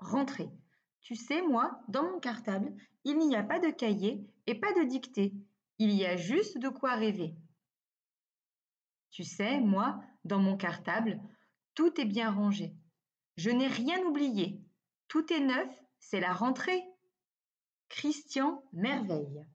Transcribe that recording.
Rentrée. Tu sais, moi, dans mon cartable, il n'y a pas de cahier et pas de dictée. Il y a juste de quoi rêver. Tu sais, moi, dans mon cartable, tout est bien rangé. Je n'ai rien oublié. Tout est neuf, c'est la rentrée. Christian Merveille.